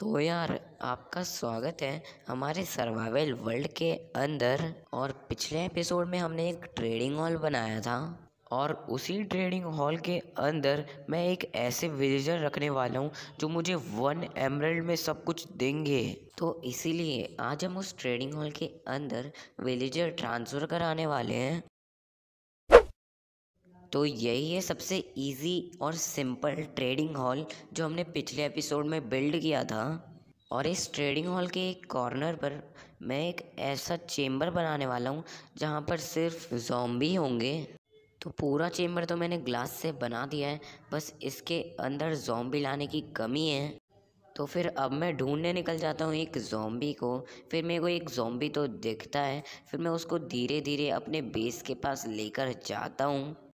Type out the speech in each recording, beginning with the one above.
तो यार आपका स्वागत है हमारे सर्वाइवल वर्ल्ड के अंदर और पिछले एपिसोड में हमने एक ट्रेडिंग हॉल बनाया था और उसी ट्रेडिंग हॉल के अंदर मैं एक ऐसे विलेजर रखने वाला हूँ जो मुझे वन एमरल्ड में सब कुछ देंगे तो इसीलिए आज हम उस ट्रेडिंग हॉल के अंदर विलेजर ट्रांसफ़र कराने वाले हैं तो यही है सबसे इजी और सिंपल ट्रेडिंग हॉल जो हमने पिछले एपिसोड में बिल्ड किया था और इस ट्रेडिंग हॉल के एक कॉर्नर पर मैं एक ऐसा चेम्बर बनाने वाला हूँ जहाँ पर सिर्फ जॉम्बी होंगे तो पूरा चेम्बर तो मैंने ग्लास से बना दिया है बस इसके अंदर जॉम्बी लाने की कमी है तो फिर अब मैं ढूंढने निकल जाता हूँ एक जॉम्बी को फिर मेरे को एक जॉम्बी तो दिखता है फिर मैं उसको धीरे धीरे अपने बेस के पास लेकर जाता हूँ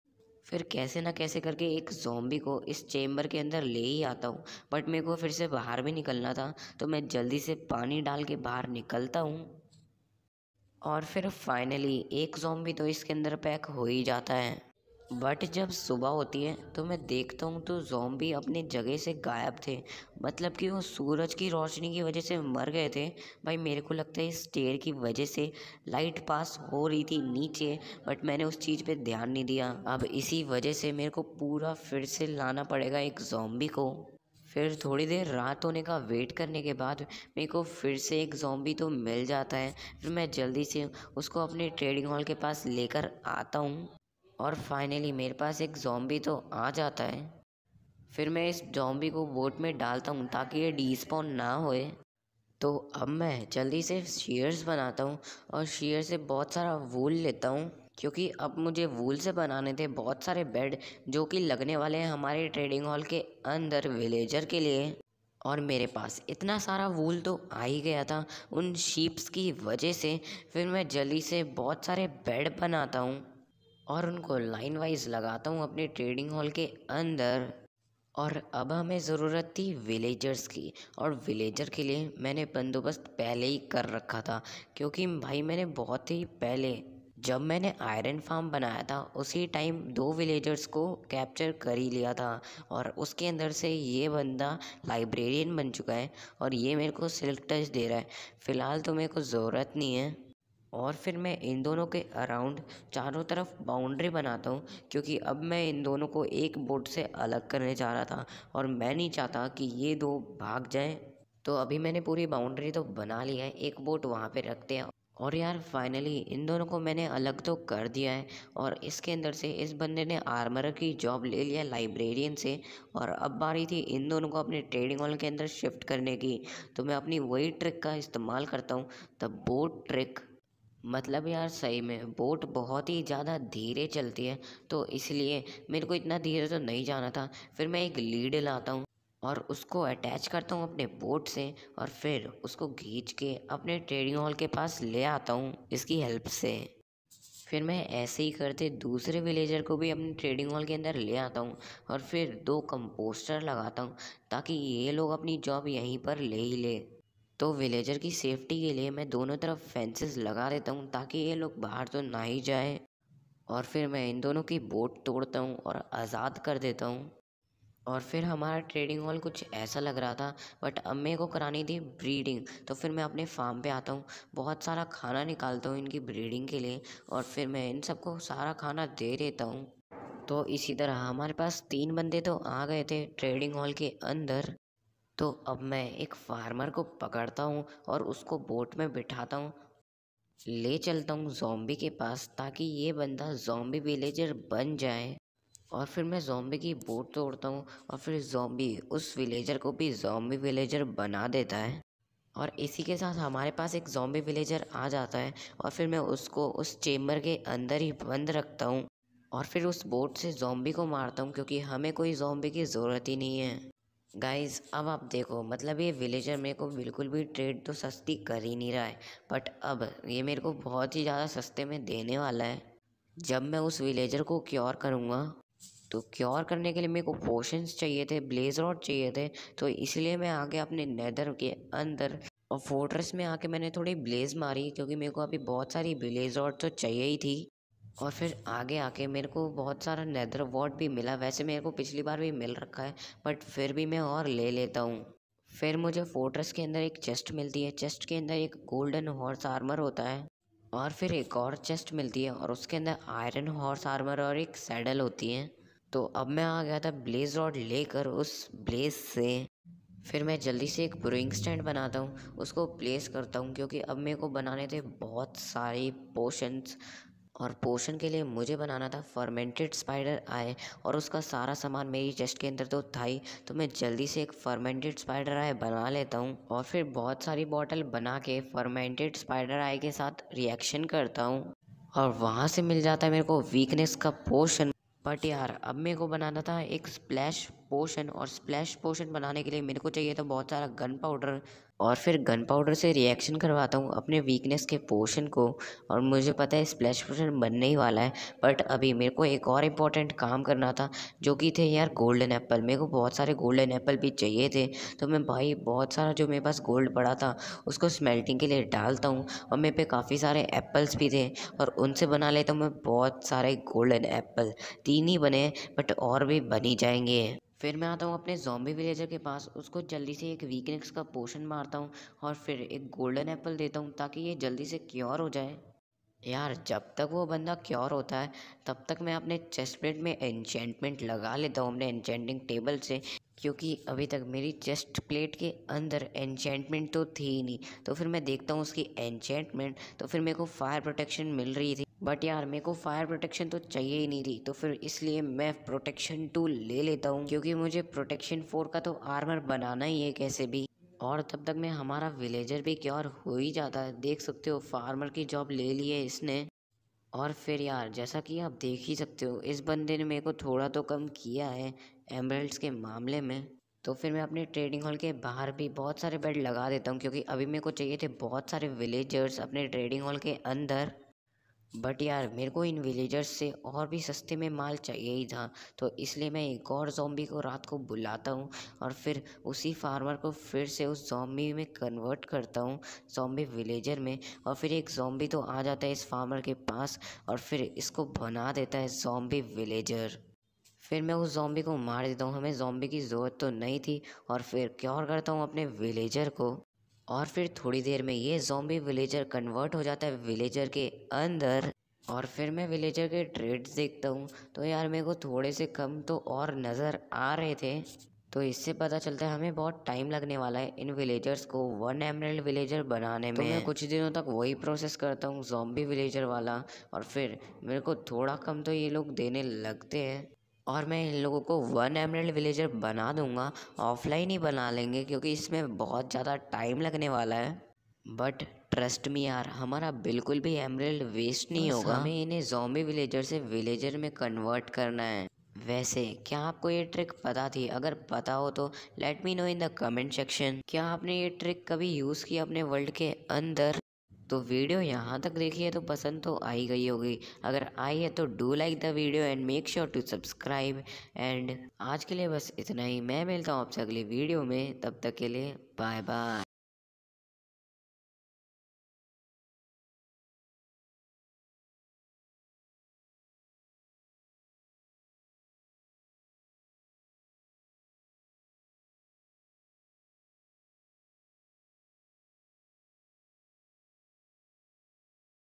फिर कैसे ना कैसे करके एक जोम्बी को इस चेम्बर के अंदर ले ही आता हूँ बट मेरे को फिर से बाहर भी निकलना था तो मैं जल्दी से पानी डाल के बाहर निकलता हूँ और फिर फाइनली एक जोम्बी तो इसके अंदर पैक हो ही जाता है बट जब सुबह होती है तो मैं देखता हूँ तो जोम्बी अपनी जगह से गायब थे मतलब कि वो सूरज की रोशनी की वजह से मर गए थे भाई मेरे को लगता है इस टेयर की वजह से लाइट पास हो रही थी नीचे बट मैंने उस चीज़ पे ध्यान नहीं दिया अब इसी वजह से मेरे को पूरा फिर से लाना पड़ेगा एक जोम्बी को फिर थोड़ी देर रात होने का वेट करने के बाद मेरे को फिर से एक जोम्बी तो मिल जाता है फिर मैं जल्दी से उसको अपने ट्रेडिंग हॉल के पास लेकर आता हूँ और फाइनली मेरे पास एक जॉम्बी तो आ जाता है फिर मैं इस जॉम्बी को बोट में डालता हूँ ताकि ये डिस्पॉन ना होए तो अब मैं जल्दी से शेयर्स बनाता हूँ और शेयर से बहुत सारा वूल लेता हूँ क्योंकि अब मुझे वूल से बनाने थे बहुत सारे बेड जो कि लगने वाले हैं हमारे ट्रेडिंग हॉल के अंदर विलेजर के लिए और मेरे पास इतना सारा वूल तो आ ही गया था उन शीप्स की वजह से फिर मैं जल्दी से बहुत सारे बेड बनाता हूँ और उनको लाइन वाइज लगाता हूँ अपने ट्रेडिंग हॉल के अंदर और अब हमें ज़रूरत थी विलेजर्स की और विलेजर के लिए मैंने बंदोबस्त पहले ही कर रखा था क्योंकि भाई मैंने बहुत ही पहले जब मैंने आयरन फार्म बनाया था उसी टाइम दो विलेजर्स को कैप्चर कर ही लिया था और उसके अंदर से ये बंदा लाइब्रेरियन बन चुका है और ये मेरे को सिल्क टच दे रहा है फ़िलहाल तो मेरे को ज़रूरत नहीं है और फिर मैं इन दोनों के अराउंड चारों तरफ बाउंड्री बनाता हूँ क्योंकि अब मैं इन दोनों को एक बोट से अलग करने जा रहा था और मैं नहीं चाहता कि ये दो भाग जाएं तो अभी मैंने पूरी बाउंड्री तो बना ली है एक बोट वहाँ पे रखते हैं और यार फाइनली इन दोनों को मैंने अलग तो कर दिया है और इसके अंदर से इस बंदे ने आर्मर की जॉब ले लिया लाइब्रेरियन से और अब बारी थी इन दोनों को अपने ट्रेडिंग हॉल के अंदर शिफ्ट करने की तो मैं अपनी वही ट्रिक का इस्तेमाल करता हूँ द बोट ट्रिक मतलब यार सही में बोट बहुत ही ज़्यादा धीरे चलती है तो इसलिए मेरे को इतना धीरे तो नहीं जाना था फिर मैं एक लीड लाता हूँ और उसको अटैच करता हूँ अपने बोट से और फिर उसको खींच के अपने ट्रेडिंग हॉल के पास ले आता हूँ इसकी हेल्प से फिर मैं ऐसे ही करते दूसरे विलेजर को भी अपने ट्रेडिंग हॉल के अंदर ले आता हूँ और फिर दो कंपोस्टर लगाता हूँ ताकि ये लोग अपनी जॉब यहीं पर ले ही ले तो विलेजर की सेफ्टी के लिए मैं दोनों तरफ फेंसेस लगा देता हूँ ताकि ये लोग बाहर तो ना ही जाए और फिर मैं इन दोनों की बोट तोड़ता हूँ और आज़ाद कर देता हूँ और फिर हमारा ट्रेडिंग हॉल कुछ ऐसा लग रहा था बट अम्मे को करानी थी ब्रीडिंग तो फिर मैं अपने फार्म पे आता हूँ बहुत सारा खाना निकालता हूँ इनकी ब्रीडिंग के लिए और फिर मैं इन सबको सारा खाना दे देता हूँ तो इसी तरह हमारे पास तीन बंदे तो आ गए थे ट्रेडिंग हॉल के अंदर तो अब मैं एक फार्मर को पकड़ता हूँ और उसको बोट में बिठाता हूँ ले चलता हूँ जोम्बी के पास ताकि ये बंदा जोम्बी विलेजर बन जाए और फिर मैं जोम्बी की बोट तोड़ता हूँ और फिर जोम्बी उस विलेजर को भी जोम्बी विलेजर बना देता है और इसी के साथ हमारे पास एक जोम्बी विलेजर आ जाता है और फिर मैं उसको उस चेम्बर के अंदर ही बंद रखता हूँ और फिर उस बोट से जोम्बी को मारता हूँ क्योंकि हमें कोई जोम्बी की ज़रूरत ही नहीं है गाइस अब आप देखो मतलब ये विलेजर मेरे को बिल्कुल भी ट्रेड तो सस्ती कर ही नहीं रहा है बट अब ये मेरे को बहुत ही ज़्यादा सस्ते में देने वाला है जब मैं उस विलेजर को क्योर करूँगा तो क्योर करने के लिए मेरे को पोशंस चाहिए थे ब्लेज रॉड चाहिए थे तो इसलिए मैं आगे अपने नेदर के अंदर और फोर्ट्रेस में आके मैंने थोड़ी ब्लेज मारी क्योंकि मेरे को अभी बहुत सारी ब्लेज रॉड तो चाहिए ही थी और फिर आगे आके मेरे को बहुत सारा नैदर अवॉर्ड भी मिला वैसे मेरे को पिछली बार भी मिल रखा है बट फिर भी मैं और ले लेता हूँ फिर मुझे फोर्ट्रेस के अंदर एक चेस्ट मिलती है चेस्ट के अंदर एक गोल्डन हॉर्स आर्मर होता है और फिर एक और चेस्ट मिलती है और उसके अंदर आयरन हॉर्स आर्मर और एक सैडल होती है तो अब मैं आ गया था ब्लेज रॉड लेकर उस ब्लेज से फिर मैं जल्दी से एक ब्रोइंग स्टैंड बनाता हूँ उसको प्लेस करता हूँ क्योंकि अब मेरे को बनाने थे बहुत सारी पोशंस और पोषण के लिए मुझे बनाना था फर्मेंटेड स्पाइडर आए और उसका सारा सामान मेरी चेस्ट के अंदर तो था ही तो मैं जल्दी से एक फर्मेंटेड स्पाइडर आए बना लेता हूँ और फिर बहुत सारी बॉटल बना के फर्मेंटेड स्पाइडर आए के साथ रिएक्शन करता हूँ और वहाँ से मिल जाता है मेरे को वीकनेस का पोषण बट यार अब मेरे को बनाना था एक स्प्लैश पोशन और स्प्लैश पोशन बनाने के लिए मेरे को चाहिए था बहुत सारा गन पाउडर और फिर गन पाउडर से रिएक्शन करवाता हूँ अपने वीकनेस के पोशन को और मुझे पता है स्प्लैश पोशन बनने ही वाला है बट अभी मेरे को एक और इम्पॉर्टेंट काम करना था जो कि थे यार गोल्डन एप्पल मेरे को बहुत सारे गोल्डन एप्पल भी चाहिए थे तो मैं भाई बहुत सारा जो मेरे पास गोल्ड पड़ा था उसको स्मेल्टिंग के लिए डालता हूँ और मेरे पे काफ़ी सारे एप्पल्स भी थे और उनसे बना लेता हूँ मैं बहुत सारे गोल्डन एप्पल तीन ही बने बट और भी बनी जाएंगे फिर मैं आता हूँ अपने जॉम्बी विलेजर के पास उसको जल्दी से एक वीकनेस का पोशन मारता हूँ और फिर एक गोल्डन एप्पल देता हूँ ताकि ये जल्दी से क्योर हो जाए यार जब तक वो बंदा क्योर होता है तब तक मैं अपने चेस्ट प्लेट में एन्चेंटमेंट लगा लेता हूँ अपने एन्चेंटिंग टेबल से क्योंकि अभी तक मेरी चेस्ट प्लेट के अंदर एन्चेंटमेंट तो थी ही नहीं तो फिर मैं देखता हूँ उसकी एन्चेंटमेंट तो फिर मेरे को फायर प्रोटेक्शन मिल रही थी बट यार मेरे को फायर प्रोटेक्शन तो चाहिए ही नहीं थी तो फिर इसलिए मैं प्रोटेक्शन टू ले लेता हूँ क्योंकि मुझे प्रोटेक्शन फोर का तो आर्मर बनाना ही है कैसे भी और तब तक में हमारा विलेजर भी क्योर हो ही जाता है देख सकते हो फार्मर की जॉब ले ली है इसने और फिर यार जैसा कि आप देख ही सकते हो इस बंदे ने मेरे को थोड़ा तो कम किया है एमरल्ड्स के मामले में तो फिर मैं अपने ट्रेडिंग हॉल के बाहर भी बहुत सारे बेड लगा देता हूँ क्योंकि अभी मेरे को चाहिए थे बहुत सारे विलेजर्स अपने ट्रेडिंग हॉल के अंदर बट यार मेरे को इन विलेजर्स से और भी सस्ते में माल चाहिए ही था तो इसलिए मैं एक और जॉम्बी को रात को बुलाता हूँ और फिर उसी फार्मर को फिर से उस जॉम्बी में कन्वर्ट करता हूँ जॉम्बी विलेजर में और फिर एक जॉम्बी तो आ जाता है इस फार्मर के पास और फिर इसको बना देता है जॉम्बी विलेजर फिर मैं उस जॉम्बी को मार देता हूँ हमें जॉम्बी की ज़रूरत तो नहीं थी और फिर क्योर और करता हूँ अपने विलेजर को और फिर थोड़ी देर में ये जोम्बी विलेजर कन्वर्ट हो जाता है विलेजर के अंदर और फिर मैं विलेजर के ट्रेड्स देखता हूँ तो यार मेरे को थोड़े से कम तो और नज़र आ रहे थे तो इससे पता चलता है हमें बहुत टाइम लगने वाला है इन विलेजर्स को वन एमरल्ड विलेजर बनाने में तो मैं कुछ दिनों तक वही प्रोसेस करता हूँ जोम्बी विलेजर वाला और फिर मेरे को थोड़ा कम तो ये लोग देने लगते हैं और मैं इन लोगों को वन एमरल्ड विलेजर बना दूंगा ऑफलाइन ही बना लेंगे क्योंकि इसमें बहुत ज़्यादा टाइम लगने वाला है बट ट्रस्ट मी यार हमारा बिल्कुल भी एमरल्ड वेस्ट नहीं अच्छा। होगा हमें इन्हें जोम्बी विलेजर से विलेजर में कन्वर्ट करना है वैसे क्या आपको ये ट्रिक पता थी अगर पता हो तो let me know in the comment section क्या आपने ये ट्रिक कभी यूज़ किया अपने वर्ल्ड के अंदर तो वीडियो यहाँ तक देखी है तो पसंद तो आई गई होगी अगर आई है तो do like the video and make sure to subscribe and आज के लिए बस इतना ही मैं मिलता हूँ आपसे अगली वीडियो में तब तक के लिए बाय बाय